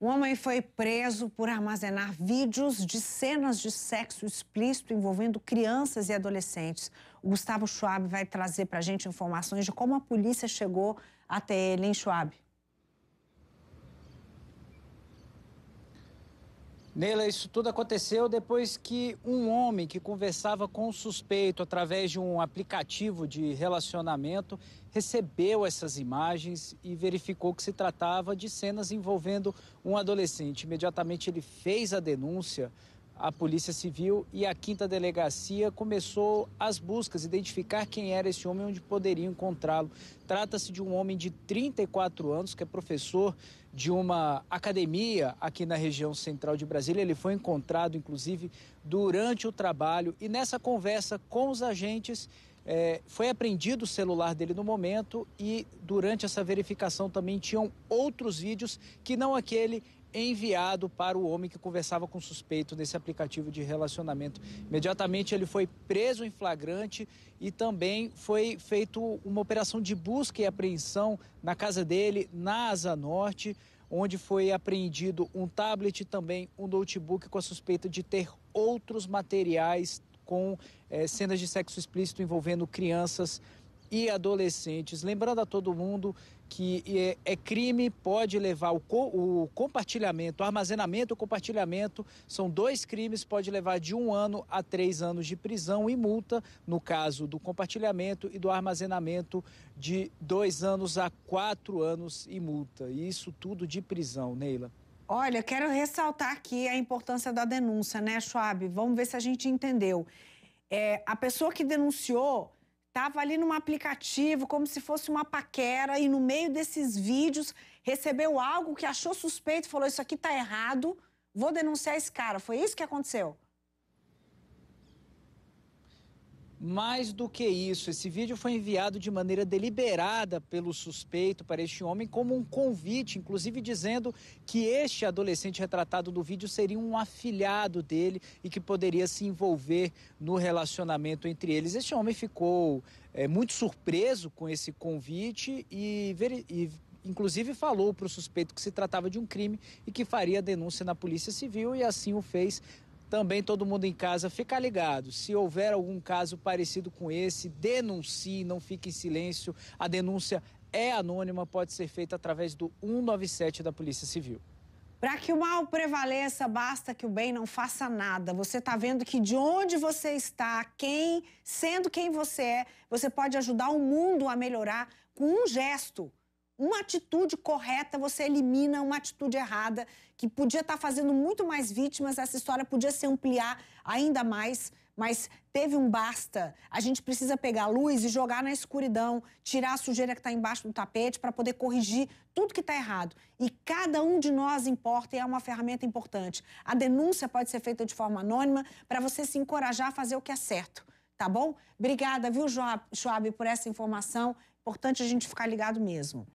Um homem foi preso por armazenar vídeos de cenas de sexo explícito envolvendo crianças e adolescentes. O Gustavo Schwab vai trazer para a gente informações de como a polícia chegou até ele, em Schwab? Neila, isso tudo aconteceu depois que um homem que conversava com o suspeito através de um aplicativo de relacionamento recebeu essas imagens e verificou que se tratava de cenas envolvendo um adolescente. Imediatamente ele fez a denúncia a Polícia Civil e a Quinta Delegacia começou as buscas, identificar quem era esse homem, onde poderiam encontrá-lo. Trata-se de um homem de 34 anos, que é professor de uma academia aqui na região central de Brasília. Ele foi encontrado, inclusive, durante o trabalho e nessa conversa com os agentes. É, foi apreendido o celular dele no momento e durante essa verificação também tinham outros vídeos que não aquele enviado para o homem que conversava com o suspeito nesse aplicativo de relacionamento. Imediatamente ele foi preso em flagrante e também foi feita uma operação de busca e apreensão na casa dele, na Asa Norte, onde foi apreendido um tablet e também um notebook com a suspeita de ter outros materiais com eh, cenas de sexo explícito envolvendo crianças e adolescentes. Lembrando a todo mundo que é, é crime, pode levar o, co, o compartilhamento, o armazenamento e compartilhamento são dois crimes, pode levar de um ano a três anos de prisão e multa, no caso do compartilhamento e do armazenamento de dois anos a quatro anos e multa. E isso tudo de prisão, Neila. Olha, quero ressaltar aqui a importância da denúncia, né, Schwab? Vamos ver se a gente entendeu. É, a pessoa que denunciou Estava ali num aplicativo, como se fosse uma paquera, e no meio desses vídeos recebeu algo que achou suspeito, falou: Isso aqui tá errado, vou denunciar esse cara. Foi isso que aconteceu? Mais do que isso, esse vídeo foi enviado de maneira deliberada pelo suspeito para este homem como um convite, inclusive dizendo que este adolescente retratado do vídeo seria um afilhado dele e que poderia se envolver no relacionamento entre eles. Este homem ficou é, muito surpreso com esse convite e, e inclusive falou para o suspeito que se tratava de um crime e que faria denúncia na Polícia Civil e assim o fez também todo mundo em casa fica ligado. Se houver algum caso parecido com esse, denuncie, não fique em silêncio. A denúncia é anônima, pode ser feita através do 197 da Polícia Civil. Para que o mal prevaleça, basta que o bem não faça nada. Você está vendo que de onde você está, quem, sendo quem você é, você pode ajudar o mundo a melhorar com um gesto uma atitude correta, você elimina uma atitude errada, que podia estar tá fazendo muito mais vítimas, essa história podia se ampliar ainda mais, mas teve um basta. A gente precisa pegar a luz e jogar na escuridão, tirar a sujeira que está embaixo do tapete para poder corrigir tudo que está errado. E cada um de nós importa e é uma ferramenta importante. A denúncia pode ser feita de forma anônima para você se encorajar a fazer o que é certo. Tá bom? Obrigada, viu, Schwab, por essa informação. Importante a gente ficar ligado mesmo.